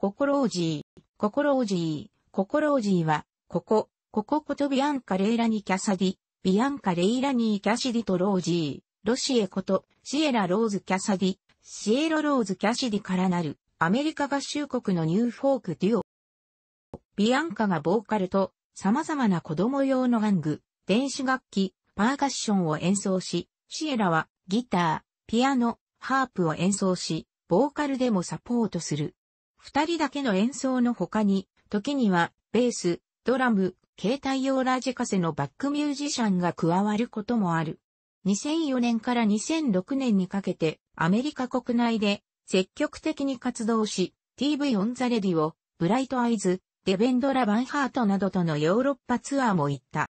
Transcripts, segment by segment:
ココロージー、ココロージー、ココロージーは、ここ、ここことビアンカ・レイラニ・キャサディ、ビアンカ・レイラニ・キャシディとロージー、ロシエこと、シエラ・ローズ・キャサディ、シエロ・ローズ・キャシディからなる、アメリカ合衆国のニューフォーク・デュオ。ビアンカがボーカルと、様々な子供用の玩具、電子楽器、パーカッションを演奏し、シエラは、ギター、ピアノ、ハープを演奏し、ボーカルでもサポートする。二人だけの演奏の他に、時には、ベース、ドラム、携帯用ラジカセのバックミュージシャンが加わることもある。2004年から2006年にかけて、アメリカ国内で積極的に活動し、TV オンザレディを、ブライトアイズ、デベンドラ・バンハートなどとのヨーロッパツアーも行った。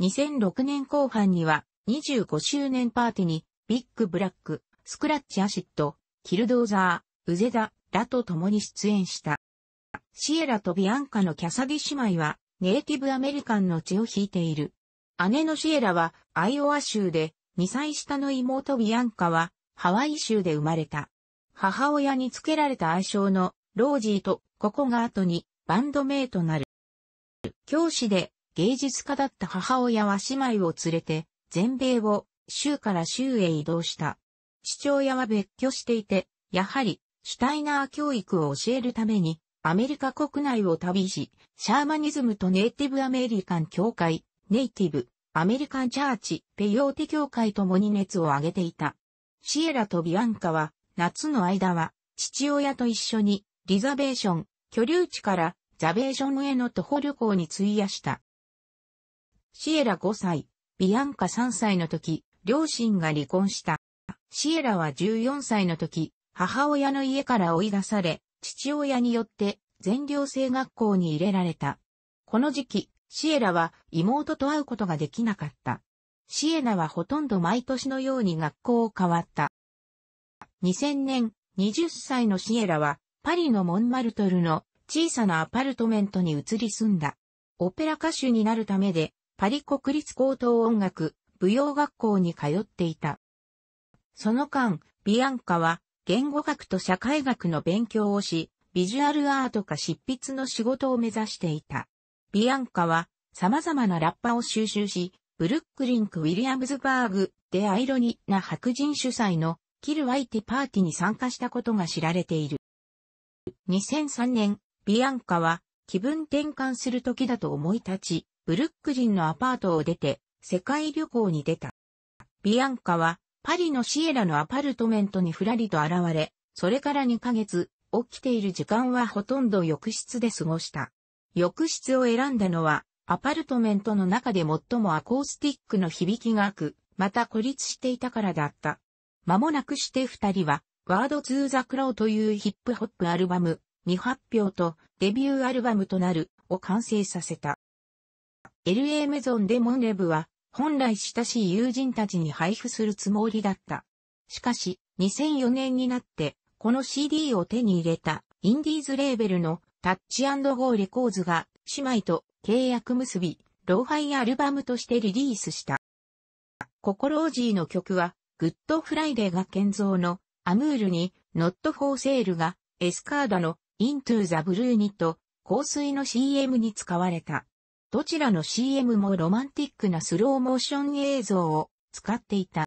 2006年後半には25周年パーティーにビッグ・ブラック、スクラッチ・アシッド、キルドーザー、ウゼダ、らと共に出演した。シエラとビアンカのキャサディ姉妹は、ネイティブアメリカンの血を引いている。姉のシエラは、アイオワ州で、2歳下の妹ビアンカは、ハワイ州で生まれた。母親に付けられた愛称の、ロージーと、ここが後に、バンド名となる。教師で、芸術家だった母親は姉妹を連れて、全米を、州から州へ移動した。父親は別居していて、やはり、シュタイナー教育を教えるために、アメリカ国内を旅し、シャーマニズムとネイティブアメリカン協会、ネイティブ、アメリカンチャーチ、ペヨーテ協会ともに熱を上げていた。シエラとビアンカは、夏の間は、父親と一緒に、リザベーション、居留地から、ザベーションへの徒歩旅行に費やした。シエラ5歳、ビアンカ3歳の時、両親が離婚した。シエラは14歳の時、母親の家から追い出され、父親によって全寮制学校に入れられた。この時期、シエラは妹と会うことができなかった。シエナはほとんど毎年のように学校を変わった。2000年、20歳のシエラは、パリのモンマルトルの小さなアパルトメントに移り住んだ。オペラ歌手になるためで、パリ国立高等音楽、舞踊学校に通っていた。その間、ビアンカは言語学と社会学の勉強をし、ビジュアルアートか執筆の仕事を目指していた。ビアンカは様々なラッパを収集し、ブルックリンク・ウィリアムズバーグでアイロニな白人主催のキル・ワイティパーティに参加したことが知られている。2003年、ビアンカは気分転換する時だと思い立ち、ブルックリンのアパートを出て世界旅行に出た。ビアンカはパリのシエラのアパルトメントにふらりと現れ、それから2ヶ月、起きている時間はほとんど浴室で過ごした。浴室を選んだのは、アパルトメントの中で最もアコースティックの響きが悪く、また孤立していたからだった。間もなくして二人は、ワードツーザクローというヒップホップアルバム、未発表とデビューアルバムとなるを完成させた。LA メゾンデモンレブは本来親しい友人たちに配布するつもりだった。しかし、2004年になって、この CD を手に入れた、インディーズレーベルのタッチゴーレコーズが、姉妹と契約結び、ローファイアルバムとしてリリースした。ココロージーの曲は、グッドフライデーが建造のアムールに、ノットフォーセールがエスカーダのイントゥーザブルーにと、香水の CM に使われた。どちらの CM もロマンティックなスローモーション映像を使っていた。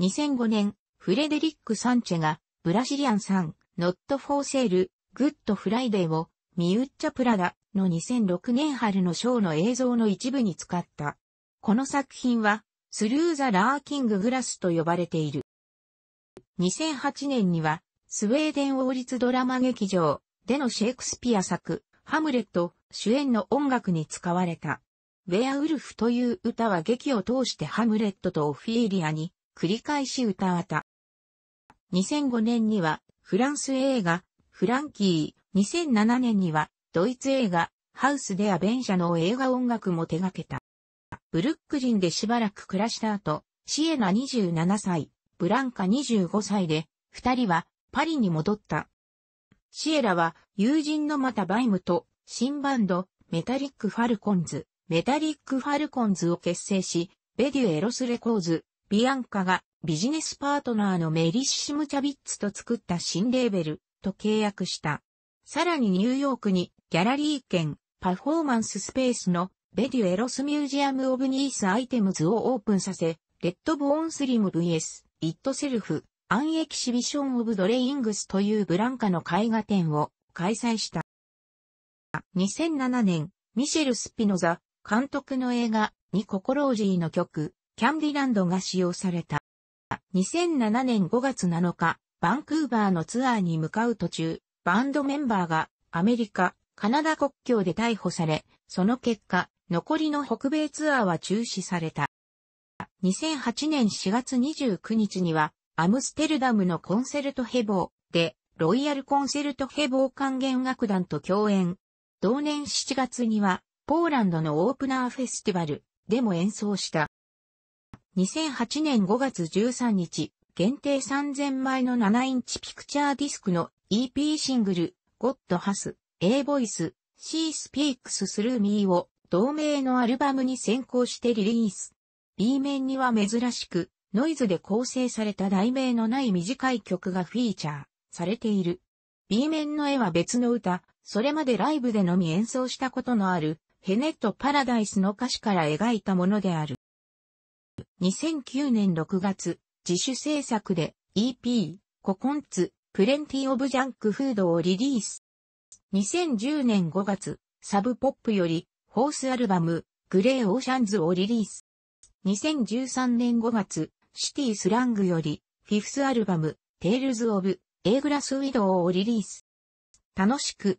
2005年、フレデリック・サンチェが、ブラジリアンさん、ノット・フォー・セール、グッド・フライデーを、ミウッチャ・プラダの2006年春のショーの映像の一部に使った。この作品は、スルーザ・ラーキング・グラスと呼ばれている。2008年には、スウェーデン王立ドラマ劇場でのシェイクスピア作、ハムレット、主演の音楽に使われた。ウェアウルフという歌は劇を通してハムレットとオフィーリアに繰り返し歌われた。2005年にはフランス映画フランキー、2007年にはドイツ映画ハウスでアベンジャの映画音楽も手掛けた。ブルックリンでしばらく暮らした後、シエナ27歳、ブランカ25歳で、二人はパリに戻った。シエラは友人のまたバイムと新バンド、メタリック・ファルコンズ、メタリック・ファルコンズを結成し、ベデュ・エロス・レコーズ、ビアンカがビジネスパートナーのメリッシム・チャビッツと作った新レーベルと契約した。さらにニューヨークにギャラリー兼パフォーマンススペースのベデュ・エロス・ミュージアム・オブ・ニース・アイテムズをオープンさせ、レッド・ボーン・スリム VS、イット・セルフ、アン・エキシビション・オブ・ドレイングスというブランカの絵画展を開催した。2007年、ミシェル・スピノザ監督の映画にココロージーの曲、キャンディランドが使用された。2007年5月7日、バンクーバーのツアーに向かう途中、バンドメンバーがアメリカ、カナダ国境で逮捕され、その結果、残りの北米ツアーは中止された。2008年4月29日には、アムステルダムのコンセルトヘボーで、ロイヤルコンセルトヘボー管弦楽団と共演、同年7月には、ポーランドのオープナーフェスティバルでも演奏した。2008年5月13日、限定3000枚の7インチピクチャーディスクの EP シングル、ゴッドハス、A ボイス、C スピークススルーミーを同名のアルバムに先行してリリース。B 面には珍しく、ノイズで構成された題名のない短い曲がフィーチャーされている。B 面の絵は別の歌、それまでライブでのみ演奏したことのある、ヘネット・パラダイスの歌詞から描いたものである。2009年6月、自主制作で EP、ココンツ、プレンティ・オブ・ジャンク・フードをリリース。2010年5月、サブポップより、ホースアルバム、グレー・オーシャンズをリリース。2013年5月、シティ・スラングより、フィフスアルバム、テイルズ・オブ、エーグラス・ウィドウをリリース。楽しく、